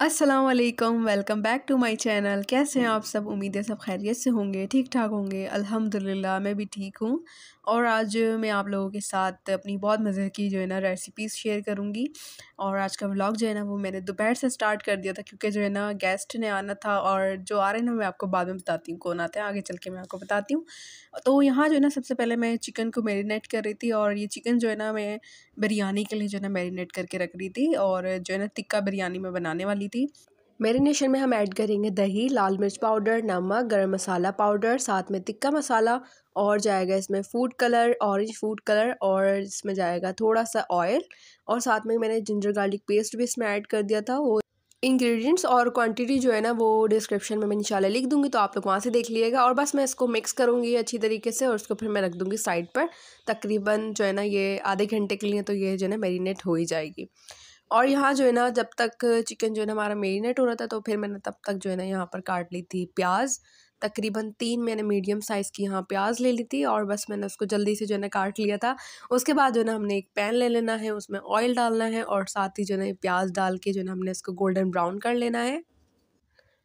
Aslam welcome back to my channel कैसे हैं आप सब उम्मीद है सब खैरियत से होंगे ठीक ठाक होंगे अल्हम्दुलिल्लाह मैं भी ठीक हूँ और आज मैं आप लोगों के साथ अपनी बहुत मज़े की जो है ना रेसिपीज़ शेयर करूँगी और आज का व्लॉग जो है ना वो मैंने दोपहर से स्टार्ट कर दिया था क्योंकि जो है ना गेस्ट ने आना था और जो आ रहे हैं ना मैं आपको बाद में बताती हूँ कौन आते हैं आगे चल के मैं आपको बताती हूँ तो यहाँ जो है ना सबसे पहले मैं चिकन को मेरीनेट कर रही थी और ये चिकन जो है ना मैं बिरयानी के लिए जो है ना मेरीनेट करके रख रही थी और जो है ना टिक्का बिरयानी मैं बनाने वाली ली थी मेरीनेशन में हम ऐड करेंगे दही लाल मिर्च पाउडर नमक गरम मसाला पाउडर साथ में तिक्का मसाला और जाएगा इसमें food colour orange food colour और इसमें जाएगा थोड़ा सा ऑयल और साथ में मैंने जिंजर गार्लिक पेस्ट भी इसमें ऐड कर दिया था वो इंग्रेडिएंट्स और क्वांटिटी जो है ना वो डिस्क्रिप्शन में मैं इंशाल्लाह लिख दूंगी तो आप लोग वहाँ से देख लीजिएगा और बस मैं इसको मिक्स करूँगी अच्छी तरीके से और उसको फिर मैं रख दूँगी साइड पर तकरीबन जो है ना ये आधे घंटे के लिए तो ये जो है ना मेरीनेट हो ही जाएगी और यहाँ जो है ना जब तक चिकन जो है ना हमारा मेरीनेट हो रहा था तो फिर मैंने तब तक जो है ना यहाँ पर काट ली थी प्याज तकरीबन तीन मैंने मीडियम साइज़ की यहाँ प्याज ले ली थी और बस मैंने उसको जल्दी से जो है ना काट लिया था उसके बाद जो है ना हमने एक पैन ले लेना है उसमें ऑयल डालना है और साथ ही जो है ना प्याज डाल के जो है ना हमने इसको गोल्डन ब्राउन कर लेना है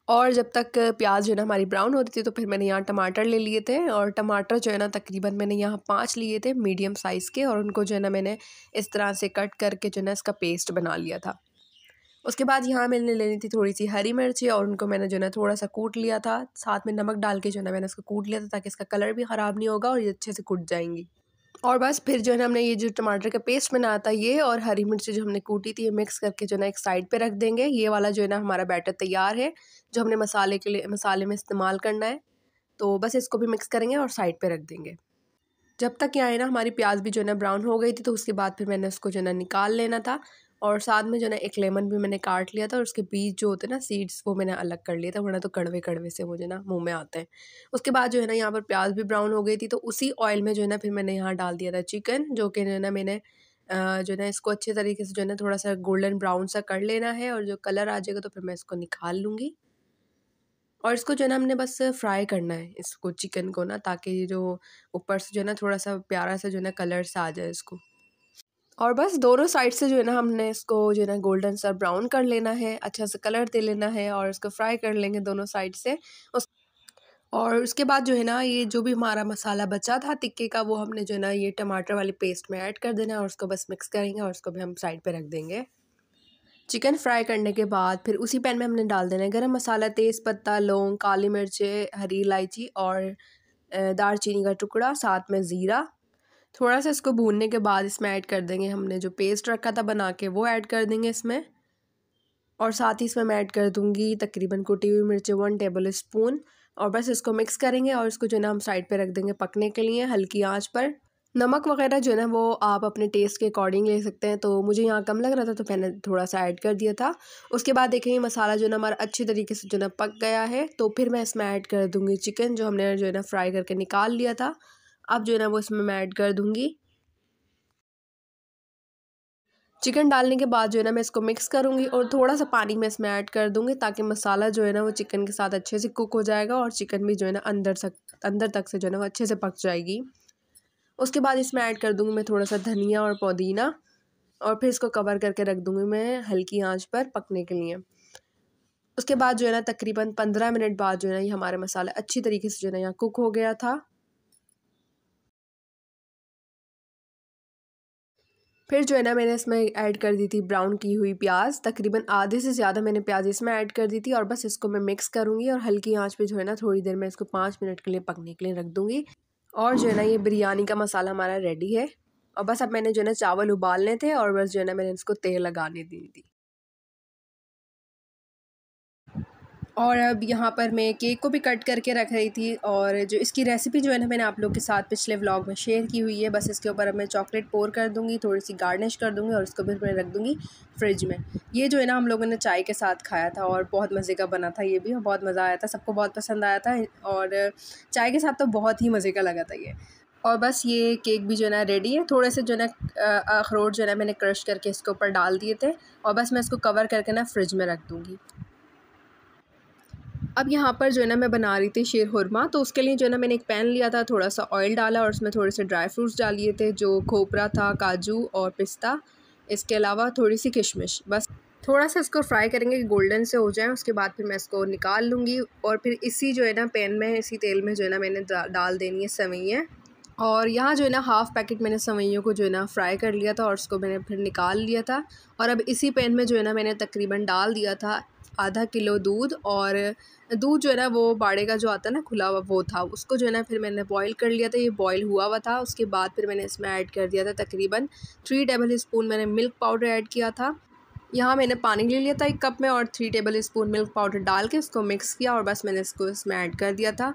और जब तक प्याज जो है ना हमारी ब्राउन हो रही थी तो फिर मैंने यहाँ टमाटर ले लिए थे और टमाटर जो है ना तकरीबन मैंने यहाँ पाँच लिए थे मीडियम साइज़ के और उनको जो है ना मैंने इस तरह से कट करके जो है ना इसका पेस्ट बना लिया था उसके बाद यहाँ मैंने लेनी थी थोड़ी सी हरी मिर्ची और उनको मैंने जो है ना थोड़ा सा कूट लिया था साथ में नमक डाल के जो है ना मैंने इसको कूट लिया था ताकि इसका कलर भी ख़राब नहीं होगा और ये अच्छे से कूट जाएंगी और बस फिर जो है ना हमने ये जो टमाटर का पेस्ट बनाया था ये और हरी मिर्ची जो हमने कूटी थी ये मिक्स करके जो है ना एक साइड पे रख देंगे ये वाला जो है ना हमारा बैटर तैयार है जो हमने मसाले के लिए मसाले में इस्तेमाल करना है तो बस इसको भी मिक्स करेंगे और साइड पर रख देंगे जब तक यहाँ आए ना हमारी प्याज भी जो है ना ब्राउन हो गई थी तो उसके बाद फिर मैंने उसको जो है ना निकाल लेना था और साथ में जो ना एक लेमन भी मैंने काट लिया था और उसके बीज जो होते हैं ना सीड्स वो मैंने अलग कर लिया था वरना तो कड़वे कड़वे से मुझे ना मुँह में आते हैं उसके बाद जो है ना यहाँ पर प्याज भी ब्राउन हो गई थी तो उसी ऑयल में जो है ना फिर मैंने यहाँ डाल दिया था चिकन जो कि जो है ना मैंने जो है ना इसको अच्छे तरीके से जो है ना थोड़ा सा गोल्डन ब्राउन सा कर लेना है और जो कलर आ जाएगा तो फिर मैं इसको निकाल लूँगी और इसको जो है ना हमने बस फ्राई करना है इसको चिकन को ना ताकि जो ऊपर से जो है ना थोड़ा सा प्यारा सा जो है ना कलर सा आ जाए इसको और बस दोनों साइड से जो है ना हमने इसको जो है ना गोल्डन सा ब्राउन कर लेना है अच्छा सा कलर दे लेना है और इसको फ्राई कर लेंगे दोनों साइड से उस और उसके बाद जो है ना ये जो भी हमारा मसाला बचा था टिक्के का वो हमने जो है ना ये टमाटर वाले पेस्ट में ऐड कर देना है और उसको बस मिक्स करेंगे और उसको भी हम साइड पे रख देंगे चिकन फ्राई करने के बाद फिर उसी पैन में हमने डाल देना है गर्म मसाला तेज़ पत्ता लौंग काली मिर्चें हरी इलायची और दालचीनी का टुकड़ा साथ में ज़ीरा थोड़ा सा इसको भूनने के बाद इसमें ऐड कर देंगे हमने जो पेस्ट रखा था बना के वो ऐड कर देंगे इसमें और साथ ही इसमें मैं ऐड कर दूँगी तकरीबन कुटी हुई मिर्ची वन टेबल स्पून और बस इसको मिक्स करेंगे और इसको जो है ना हम साइड पे रख देंगे पकने के लिए हल्की आंच पर नमक वगैरह जो है ना वो आप अपने टेस्ट के अकॉर्डिंग ले सकते हैं तो मुझे यहाँ कम लग रहा था तो मैंने थोड़ा सा ऐड कर दिया था उसके बाद देखें ये मसाला जो है ना हमारा अच्छे तरीके से जो है ना पक गया है तो फिर मैं इसमें ऐड कर दूँगी चिकन जो हमने जो है ना फ्राई करके निकाल लिया था अब जो है ना वो इसमें मैं ऐड कर दूँगी चिकन डालने के बाद जो है ना मैं इसको मिक्स करूँगी और थोड़ा सा पानी मैं इसमें ऐड कर दूँगी ताकि मसाला जो है ना वो चिकन के साथ अच्छे से कुक हो जाएगा और चिकन भी जो है ना अंदर सक अंदर तक से जो है ना वो अच्छे से पक जाएगी उसके बाद इसमें ऐड कर दूँगी मैं थोड़ा सा धनिया और पुदीना और फिर इसको कवर करके रख दूँगी मैं हल्की आँच पर पकने के लिए उसके बाद जो है ना तकरीबन पंद्रह मिनट बाद जो है ना ये हमारे मसाला अच्छी तरीके से जो है ना यहाँ कुक हो गया था फिर जो है ना मैंने इसमें ऐड कर दी थी ब्राउन की हुई प्याज तकरीबन आधे से ज़्यादा मैंने प्याज इसमें ऐड कर दी थी और बस इसको मैं मिक्स करूँगी और हल्की आंच पे जो है ना थोड़ी देर में इसको पाँच मिनट के लिए पकने के लिए रख दूँगी और जो है ना ये बिरयानी का मसाला हमारा रेडी है और बस अब मैंने जो है ना चावल उबालने थे और बस जो है ना मैंने इसको तेल लगाने दी थी और अब यहाँ पर मैं केक को भी कट करके रख रही थी और जो इसकी रेसिपी जो है ना मैंने आप लोग के साथ पिछले व्लॉग में शेयर की हुई है बस इसके ऊपर अब मैं चॉकलेट पोर कर दूँगी थोड़ी सी गार्निश कर दूँगी और उसको भी मैं रख दूँगी फ्रिज में ये जो है ना हम लोगों ने चाय के साथ खाया था और बहुत मज़े का बना था ये भी बहुत मज़ा आया था सबको बहुत पसंद आया था और चाय के साथ तो बहुत ही मज़े का लगा था ये और बस ये केक भी जो है ना रेडी है थोड़े से जो है ना अखरोट जो है ना मैंने क्रश करके इसके ऊपर डाल दिए थे और बस मैं इसको कवर करके ना फ्रिज में रख दूँगी अब यहाँ पर जो है ना मैं बना रही थी शेर हुरमा तो उसके लिए जो है ना मैंने एक पैन लिया था थोड़ा सा ऑयल डाला और उसमें थोड़े से ड्राई फ्रूट्स डालिए थे जो खोपरा था काजू और पिस्ता इसके अलावा थोड़ी सी किशमिश बस थोड़ा सा इसको फ्राई करेंगे कि गोल्डन से हो जाए उसके बाद फिर मैं इसको निकाल लूँगी और फिर इसी जो है ना पैन में इसी तेल में जो है ना मैंने डाल देनी है सवैयाँ और यहाँ जो है ना हाफ़ पैकेट मैंने सवैयों को जो है ना फ्राई कर लिया था और उसको मैंने फिर निकाल लिया था और अब इसी पैन में जो है ना मैंने तकरीबन डाल दिया था आधा किलो दूध और दूध जो है ना वो बाड़े का जो आता है ना खुला हुआ वो था उसको जो है ना फिर मैंने बॉईल कर लिया था ये बॉईल हुआ हुआ था उसके बाद फिर मैंने इसमें ऐड कर दिया था तकरीबन थ्री टेबल स्पून मैंने मिल्क पाउडर ऐड किया था यहाँ मैंने पानी ले लिया था एक कप में और three tablespoon milk powder डाल के उसको मिक्स किया और बस मैंने इसको इसमें ऐड कर दिया था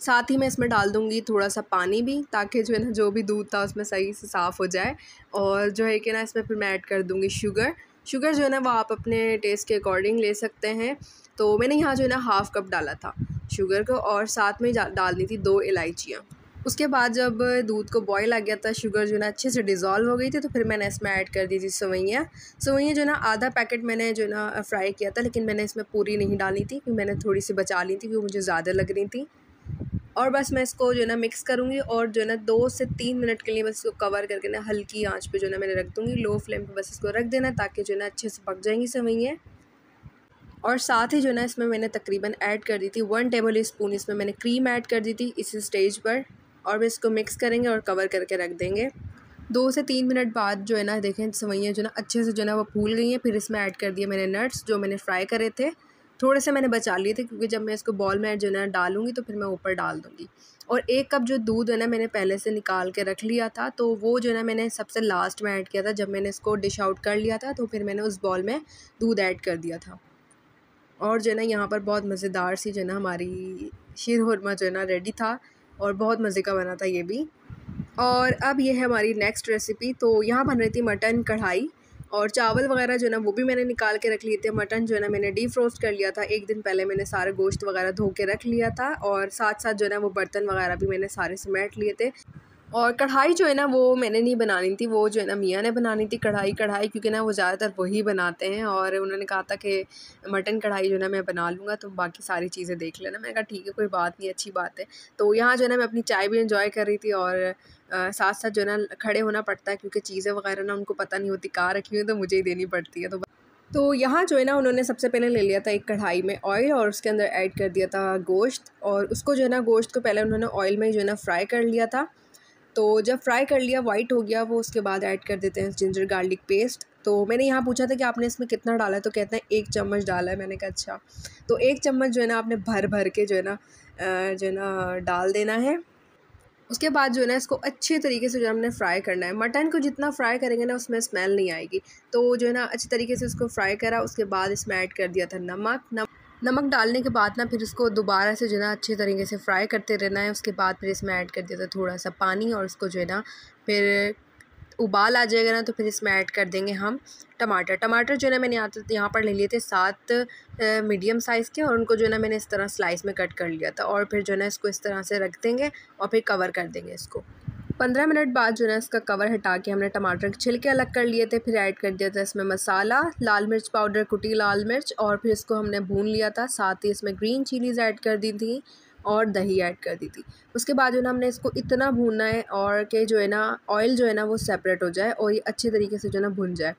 साथ ही मैं इसमें डाल दूँगी थोड़ा सा पानी भी ताकि जो है ना जो भी दूध था उसमें सही से साफ़ हो जाए और जो है कि ना इसमें फिर मैं ऐड कर दूँगी शुगर शुगर जो है ना वो आप अपने टेस्ट के अकॉर्डिंग ले सकते हैं तो मैंने यहाँ जो है ना हाफ़ कप डाला था शुगर को और साथ में डालनी थी दो इलायचियाँ उसके बाद जब दूध को बॉयल आ गया था शुगर जो है ना अच्छे से डिज़ोल्व हो गई थी तो फिर मैंने इसमें ऐड कर दी थी सवैयाँ सवैयाँ जो है ना आधा पैकेट मैंने जो है ना फ्राई किया था लेकिन मैंने इसमें पूरी नहीं डाली थी क्योंकि मैंने थोड़ी सी बचा ली थी क्योंकि मुझे ज़्यादा लग रही थी और बस मैं इसको जो है ना मिक्स करूँगी और जो है ना दो से तीन मिनट के लिए बस इसको कवर करके ना हल्की आंच पे जो है ना मैंने रख दूँगी लो फ्लेम पे बस इसको रख देना ताकि जो है ना अच्छे से पक जाएंगी सवैयाँ और साथ ही जो है ना इसमें मैंने तकरीबन ऐड कर दी थी वन टेबल स्पून इसमें मैंने क्रीम ऐड कर दी थी इसी स्टेज पर और बस इसको मिक्स करेंगे और कवर करके रख देंगे दो से तीन मिनट बाद जो है ना देखें सवैयाँ जो है ना अच्छे से जो है ना वो फूल गई हैं फिर इसमें ऐड कर दिए मैंने नट्स जो मैंने फ्राई करे थे थोड़े से मैंने बचा लिए थे क्योंकि जब मैं इसको बॉल में जो है ना डालूँगी तो फिर मैं ऊपर डाल दूँगी और एक कप जो दूध है ना मैंने पहले से निकाल के रख लिया था तो वो जो है ना मैंने सबसे लास्ट में ऐड किया था जब मैंने इसको डिश आउट कर लिया था तो फिर मैंने उस बॉल में दूध ऐड कर दिया था और जो है ना यहाँ पर बहुत मज़ेदार सी जो है ना हमारी शीर हुरमा जो है ना रेडी था और बहुत मज़े का बना था ये भी और अब ये है हमारी नेक्स्ट रेसिपी तो यहाँ बन रही थी मटन कढ़ाई और चावल वगैरह जो है ना वो भी मैंने निकाल के रख लिए थे मटन जो है ना मैंने डी फ्रोस्ट कर लिया था एक दिन पहले मैंने सारे गोश्त वगैरह धो के रख लिया था और साथ साथ जो है ना वो बर्तन वगैरह भी मैंने सारे समेट लिए थे और कढ़ाई जो है ना वो मैंने नहीं बनानी थी वो जो है ना मियाँ ने बनानी थी कढ़ाई कढ़ाई क्योंकि ना वो ज़्यादातर वही बनाते हैं और उन्होंने कहा था कि मटन कढ़ाई जो है ना मैं बना लूँगा तो बाकी सारी चीज़ें देख लेना मैंने कहा ठीक है कोई बात नहीं अच्छी बात है तो यहाँ जो है ना मैं अपनी चाय भी इन्जॉय कर रही थी और आ, साथ साथ जो है ना खड़े होना पड़ता है क्योंकि चीज़ें वगैरह ना उनको पता नहीं होती कहाँ रखी हुई तो मुझे ही देनी पड़ती है तो तो यहाँ जो है ना उन्होंने सबसे पहले ले लिया था एक कढ़ाई में ऑयल और उसके अंदर ऐड कर दिया था गोश्त और उसको जो है ना गोश्त को पहले उन्होंने ऑयल में जो है ना फ्राई कर लिया था तो जब फ्राई कर लिया वाइट हो गया वो उसके बाद ऐड कर देते हैं जिंजर गार्लिक पेस्ट तो मैंने यहाँ पूछा था कि आपने इसमें कितना डाला है तो कहते हैं एक चम्मच डाला है मैंने कहा अच्छा तो एक चम्मच जो है ना आपने भर भर के जो है ना जो है ना डाल देना है उसके बाद जो है ना इसको अच्छे तरीके से जो है हमने फ्राई करना है मटन को जितना फ्राई करेंगे ना उसमें स्मेल नहीं आएगी तो जो है ना अच्छे तरीके से उसको फ्राई करा उसके बाद इसमें ऐड कर दिया था नमक नमक नमक डालने के बाद ना फिर इसको दोबारा से जो है ना अच्छे तरीके से फ्राई करते रहना है उसके बाद फिर इसमें ऐड कर दिया था थोड़ा सा पानी और इसको जो है ना फिर उबाल आ जाएगा ना तो फिर इसमें ऐड कर देंगे हम टमाटर टमाटर जो है ना मैंने यहाँ यहाँ पर ले लिए थे सात मीडियम साइज़ के और उनको जो है ना मैंने इस तरह स्लाइस में कट कर लिया था और फिर जो है ना इसको इस तरह से रख देंगे और फिर कवर कर देंगे इसको पंद्रह मिनट बाद जो है इसका कवर हटा के हमने टमाटर के छिलके अलग कर लिए थे फिर ऐड कर दिया था इसमें मसाला लाल मिर्च पाउडर कुटी लाल मिर्च और फिर इसको हमने भून लिया था साथ ही इसमें ग्रीन चिलीज़ ऐड कर दी थी और दही ऐड कर दी थी उसके बाद जो ना हमने इसको इतना भूनना है और के जो है ना ऑयल जो है ना वो सेपरेट हो जाए और ये अच्छे तरीके से जो है ना भुन जाए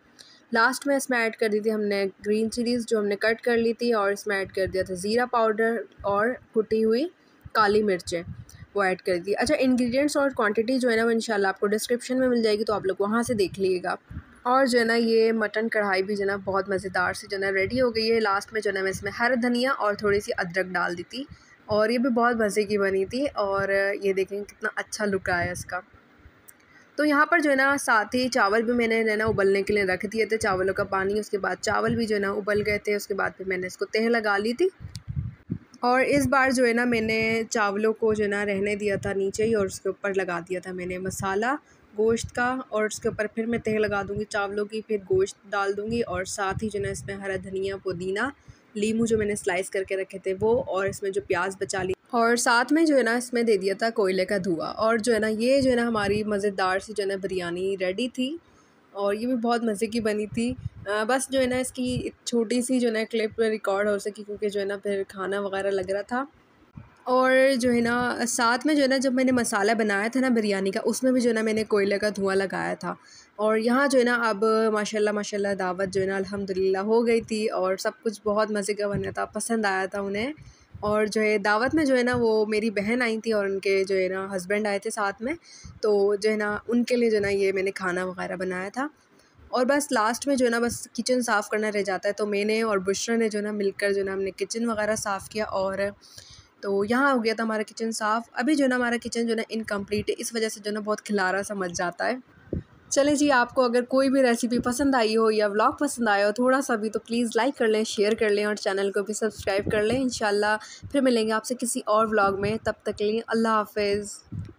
लास्ट में इसमें ऐड कर दी थी हमने ग्रीन चिलीज़ जो हमने कट कर ली थी और इसमें ऐड कर दिया था ज़ीरा पाउडर और कुटी हुई काली मिर्चें वो ऐड कर दी अच्छा इंग्रेडिएंट्स और क्वांटिटी जो है ना वो इंशाल्लाह आपको डिस्क्रिप्शन में मिल जाएगी तो आप लोग वहाँ से देख लीजिएगा और जो है ना ये मटन कढ़ाई भी जो है ना बहुत मज़ेदार से जो है ना रेडी हो गई है लास्ट में जो है ना मैं इसमें हर धनिया और थोड़ी सी अदरक डाल दी थी और ये भी बहुत मज़े की बनी थी और ये देखें कितना अच्छा लुक आया इसका तो यहाँ पर जो है ना साथ ही चावल भी मैंने है ना उबलने के लिए रख दिए थे चावलों का पानी उसके बाद चावल भी जो है ना उबल गए थे उसके बाद फिर मैंने इसको तेह लगा ली थी और इस बार जो है ना मैंने चावलों को जो है ना रहने दिया था नीचे ही और उसके ऊपर लगा दिया था मैंने मसाला गोश्त का और उसके ऊपर फिर मैं तेल लगा दूँगी चावलों की फिर गोश्त डाल दूँगी और साथ ही जो ना इसमें हरा धनिया पुदीना लीमू जो मैंने स्लाइस करके रखे थे वो और इसमें जो प्याज बचा ली और साथ में जो है ना इसमें दे दिया था कोयले का धुआं और जो है ना ये जो है ना हमारी मज़ेदार सी जो है ना बिरयानी रेडी थी और ये भी बहुत मज़े की बनी थी आ, बस जो है ना इसकी छोटी सी जो है ना क्लिप रिकॉर्ड हो सकी क्योंकि जो है ना फिर खाना वगैरह लग रहा था और जो है ना साथ में जो है ना जब मैंने मसाला बनाया था ना बिरयानी का उसमें भी जो है ना मैंने कोयले का धुआं लगाया था और यहाँ जो है ना अब माशाल्लाह माशाल्लाह दावत जो है ना अलहमदिल्ला हो गई थी और सब कुछ बहुत मज़े का बना था पसंद आया था उन्हें और जो है दावत में जो है ना वो मेरी बहन आई थी और उनके जो है ना हस्बैंड आए थे साथ में तो जो है ना उनके लिए जो है ना ये मैंने खाना वगैरह बनाया था और बस लास्ट में जो है ना बस किचन साफ़ करना रह जाता है तो मैंने और बुशरा ने जो है ना मिलकर जो है ना हमने किचन वगैरह साफ़ किया और तो यहाँ हो गया था हमारा किचन साफ़ अभी जो है ना हमारा किचन जो है ना इनकम्प्लीट है इस वजह से जो है ना बहुत खिलारा सा मच जाता है चलें जी आपको अगर कोई भी रेसिपी पसंद आई हो या व्लॉग पसंद आया हो थोड़ा सा भी तो प्लीज़ लाइक कर लें शेयर कर लें और चैनल को भी सब्सक्राइब कर लें इन फिर मिलेंगे आपसे किसी और व्लॉग में तब तक लें लिए अल्लाह हाफिज़